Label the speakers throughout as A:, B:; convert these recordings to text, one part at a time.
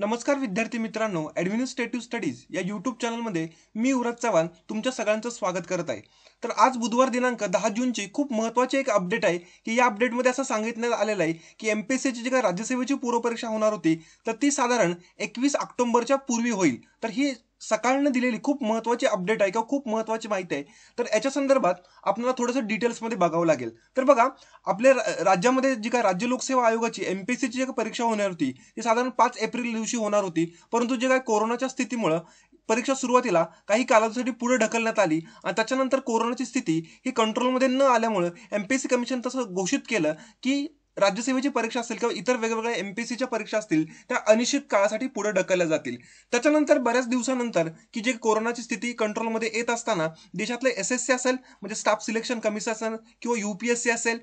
A: नमस्कार विद्यार्थी मित्रांनो ॲडमिनिस्ट्रेटिव्ह स्टडीज या यूट्यूब चॅनलमध्ये मी उरज चव्हाण तुमच्या सगळ्यांचं स्वागत करत आहे तर आज बुधवार दिनांक दहा जूनची खूप महत्त्वाची एक अपडेट आहे की या अपडेटमध्ये असं सांगितण्यात आलेलं आहे की एम पी एस सीची जी काही राज्यसेवेची पूर्वपरीक्षा होणार होती तर ती साधारण एकवीस ऑक्टोंबरच्या पूर्वी होईल तर ही सकाळनं दिलेली खूप महत्त्वाची अपडेट आहे किंवा खूप महत्त्वाची माहिती आहे तर याच्या संदर्भात आपल्याला थोडंसं डिटेल्समध्ये बघावं लागेल तर बघा आपल्या राज्यामध्ये जी काय राज्य लोकसेवा आयोगाची एम पी सीची जी परीक्षा होणार होती ती साधारण पाच एप्रिल दिवशी होणार होती परंतु जे काय कोरोनाच्या स्थितीमुळं परीक्षा सुरुवातीला काही कालावधीसाठी पुढे ढकलण्यात आली आणि त्याच्यानंतर कोरोनाची स्थिती ही कंट्रोलमध्ये न आल्यामुळं M P S C commission तसं घोषित केलं की राज्यसेवेची परीक्षा असेल किंवा इतर वेगवेगळ्या सीच्या परीक्षा असतील त्या अनिश्चित काळासाठी पुढे ढकलल्या जातील त्याच्यानंतर बऱ्याच दिवसानंतर की जे कोरोनाची स्थिती कंट्रोलमध्ये येत असताना देशातले एस एस सी असेल म्हणजे स्टाफ सिलेक्शन कमिशन असेल किंवा युपीएससी असेल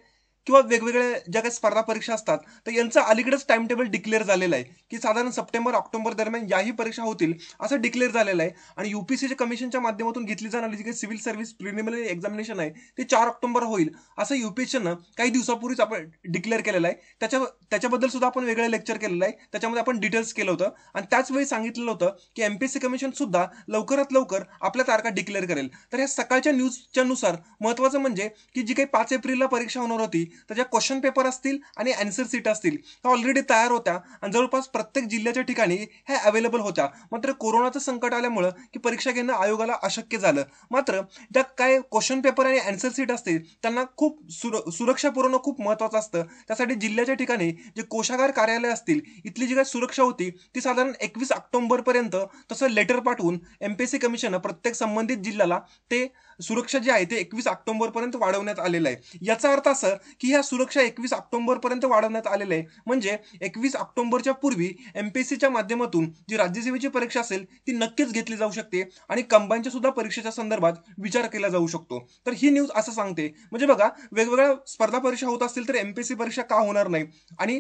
A: किंवा वेगवेगळ्या ज्या काही स्पर्धा परीक्षा असतात तर यांचं अलीकडेच टाइम टेबल डिक्लेअर झालेलं आहे की साधारण सप्टेंबर ऑक्टोबर दरम्यान याही परीक्षा होतील असं डिक्लेअर झालेलं आहे आणि सीच्या कमिशनच्या माध्यमातून घेतली जाणारी जी काही सिव्हिल सर्व्हिस प्रिलिमिनरी एक्झामिनेशन आहे ते चार ऑक्टोबर होईल असं युपीसीनं काही दिवसापूर्वीच आपण डिक्लेअर केलेलं आहे त्याच्या त्याच्याबद्दल सुद्धा आपण वेगळं लेक्चर केलेलं आहे त्याच्यामध्ये आपण डिटेल्स केलं होतं आणि त्याच वेळी सांगितलेलं होतं की एम पी एमपीएससी कमिशन सुद्धा लवकरात लवकर आपल्या तारखा डिक्लेअर करेल तर ह्या सकाळच्या न्यूजच्या नुसार महत्त्वाचं म्हणजे की जी काही पाच एप्रिलला परीक्षा होणार होती त्याच्या क्वेश्चन पेपर असतील आणि अँसर सीट असतील त्या ऑलरेडी तयार होत्या आणि जवळपास प्रत्येक जिल्ह्याच्या ठिकाणी ह्या अवेलेबल होत्या मात्र कोरोनाचं संकट आल्यामुळं की परीक्षा घेणं आयोगाला अशक्य झालं मात्र ज्या काय क्वेश्चन पेपर आणि अँसर सीट असतील त्यांना खूप सुर सुरक्षा पुरवणं खूप महत्वाचं असतं त्यासाठी जिल्ह्याच्या ठिकाणी जे कोशागार कार्यालय असतील इथली जी काय सुरक्षा होती ती साधारण एकवीस ऑक्टोंबरपर्यंत तसं लेटर पाठवून M P S C commission प्रत्येक संबंधित जिल्ह्याला ते सुरक्षा जी आहे ते एकवीस ऑक्टोबरपर्यंत वाढवण्यात आलेलं आहे याचा अर्थ असं की की ह्या सुरक्षा एकवीस ऑक्टोबर पर्यंत वाढवण्यात आलेल्या आहे म्हणजे एकवीस ऑक्टोबरच्या पूर्वी सीच्या माध्यमातून जी राज्यसेवेची परीक्षा असेल ती नक्कीच घेतली जाऊ शकते आणि कंबाईनच्या सुद्धा परीक्षेच्या संदर्भात विचार केला जाऊ शकतो तर ही न्यूज असं सांगते म्हणजे बघा वेगवेगळ्या स्पर्धा परीक्षा होत असतील तर एमपीएससी परीक्षा का होणार नाही आणि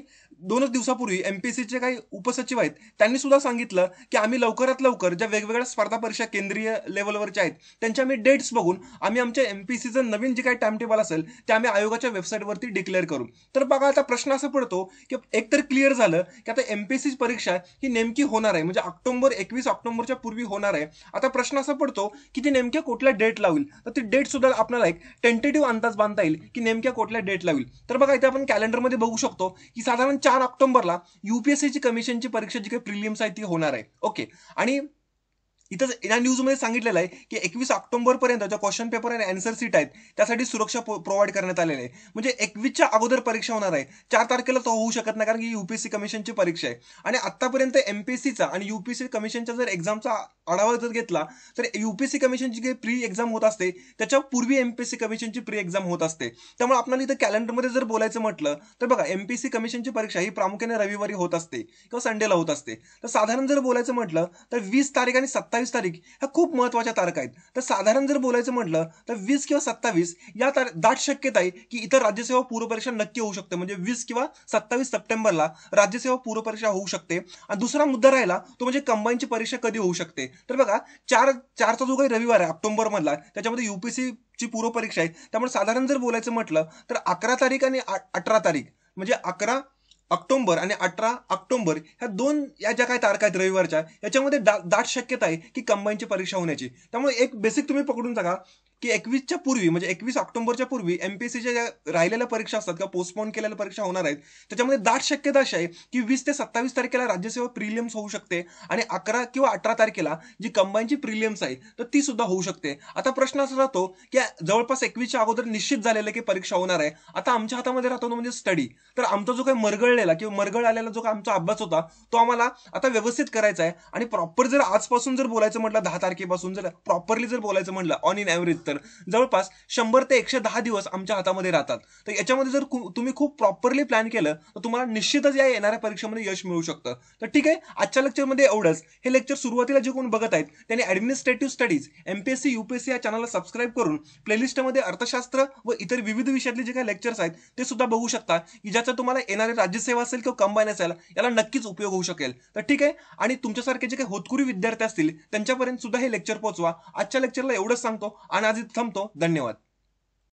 A: दोनच दिवसापूर्वी एमपीएससीचे काही उपसचिव आहेत त्यांनी सुद्धा सांगितलं की आम्ही लवकरात लवकर ज्या वेगवेगळ्या स्पर्धा परीक्षा केंद्रीय लेवलवरच्या आहेत त्यांच्या आम्ही डेट्स बघून आम्ही आमच्या एमपीएससीचं नवीन जे काही टाइम टेबल असेल ते आम्ही आयोगाच्या वेबसाईटवर वरती डिक्लेअर करू तर बघा आता प्रश्न असं पडतो की एकतर क्लिअर झालं की आता एमपीएससी परीक्षा ही नेमकी होणार आहे म्हणजे ऑक्टोबर एकवीस ऑक्टोबरच्या पूर्वी होणार आहे आता प्रश्न असा पडतो की ती नेमक्या कुठल्या डेट लावेल तर ती डेट सुद्धा आपल्याला एक टेंटेटिव्ह अंदाज बांधता येईल की नेमक्या कुठल्या डेट लावेल तर बघा इथे आपण कॅलेंडरमध्ये बघू शकतो की साधारण चार ऑक्टोबरला युपीएससीची कमिशनची परीक्षा जी काही प्रिलिम्स आहे ती होणार आहे ओके आणि इथंच या न्यूजमध्ये सांगितलेलं आहे की एकवीस ऑक्टोबरपर्यंत ज्या क्वेश्चन पेपर आणि अँसर सीट आहेत त्यासाठी सुरक्षा प्रोव्हाइड करण्यात आलेली आहे म्हणजे एकवीसच्या अगोदर परीक्षा होणार आहे चार तारखेला तो होऊ शकत नाही कारण की युपीएससी कमिशनची परीक्षा आहे आणि आतापर्यंत एमपीएससीचा आणि युपीएससी कमिशनचा जर एक्झामचा आढावा जर घेतला तर युपीएससी कमिशनची जी प्री एक्झाम होत असते त्याच्या पूर्वी एमपीएससी कमिशनची प्री एक्झाम होत असते त्यामुळे आपल्याला इथं कॅलेंडरमध्ये जर बोलायचं म्हटलं तर बघा एमपीएससी कमिशनची परीक्षा ही प्रामुख्याने रविवारी होत असते किंवा संडेला होत असते तर साधारण जर बोलायचं म्हटलं तर वीस तारीख आणि सत्तावीस सत्तावीस तारीख ह्या खूप महत्त्वाच्या तारखा आहेत तर साधारण जर बोलायचं म्हटलं तर वीस किंवा सत्तावीस या तार दाट शक्यता आहे की इतर राज्यसेवा पूर्वपरीक्षा नक्की होऊ शकते म्हणजे वीस किंवा सत्तावीस सप्टेंबरला राज्यसेवा पूर्वपरीक्षा होऊ शकते आणि दुसरा मुद्दा राहिला तो म्हणजे कंबाईनची परीक्षा कधी होऊ शकते तर बघा चार चारचा जो काही रविवार आहे ऑक्टोबरमधला त्याच्यामध्ये युपीसी ची पूर्वपरीक्षा आहे त्यामुळे साधारण जर बोलायचं म्हटलं तर अकरा तारीख आणि अठरा तारीख म्हणजे अकरा ऑक्टोबर आणि अठरा ऑक्टोंबर ह्या दोन या ज्या काही तारखा आहेत रविवारच्या याच्यामध्ये दा दाट शक्यता आहे की कंबाईनची परीक्षा होण्याची त्यामुळे एक बेसिक तुम्ही पकडून सांगा की एकवीसच्या पूर्वी म्हणजे एकवीस ऑक्टोबरच्या पूर्वी एमपीएससीच्या ज्या राहिलेल्या परीक्षा असतात किंवा पोस्टपोन केलेल्या परीक्षा होणार आहेत त्याच्यामध्ये दाट शक्यता अशी आहे की वीस ते सत्तावीस तारखेला राज्यसेवा प्रिलियम्स होऊ शकते आणि अकरा किंवा अठरा तारखेला जी कंबाईनची प्रिलियम्स आहे तर ती सुद्धा होऊ शकते आता प्रश्न असा राहतो की जवळपास एकवीसच्या अगोदर निश्चित झालेलं की परीक्षा होणार आहे आता आमच्या हातामध्ये राहतो म्हणजे स्टडी तर आमचा जो काही मरगळलेला किंवा मरगळ आलेला जो काही आमचा अभ्यास होता तो आम्हाला आता व्यवस्थित करायचा आहे आणि प्रॉपर जर आजपासून जर बोलायचं म्हटलं दहा तारखेपासून जर प्रॉपरली जर बोलायचं म्हटलं ऑन इन एव्हरेज तर जवळपास शंभर ते एकशे दहा दिवस आमच्या हातामध्ये राहतात तर याच्यामध्ये जर तुम्ही खूप प्रॉपरली प्लॅन केलं तर तुम्हाला निश्चितच या येणाऱ्या परीक्षेमध्ये यश मिळू शकतं तर ठीक आहे आजच्या लेक्चरमध्ये एवढंच हे लेक्चर सुरुवातीला जे कोण बघत आहेत त्यांनी ऍडमिनिस्ट्रेटिव्ह स्टडीज एमपीएससी युपीएससी या चॅनलला सबस्क्राईब करून प्लेलिस्टमध्ये अर्थशास्त्र व इतर विविध विषयातले जे काही लेक्चर्स आहेत ते सुद्धा बघू शकता की ज्याचा तुम्हाला येणारे राज्यसेवा असेल किंवा कंबाईन असेल याला नक्कीच उपयोग होऊ शकेल तर ठीक आहे आणि तुमच्यासारखे जे काही होतकुरी विद्यार्थी असतील त्यांच्यापर्यंत सुद्धा हे लेक्चर पोहोचवा आजच्या लेक्चरला एवढंच सांगतो आणि आज इथं थांबतो धन्यवाद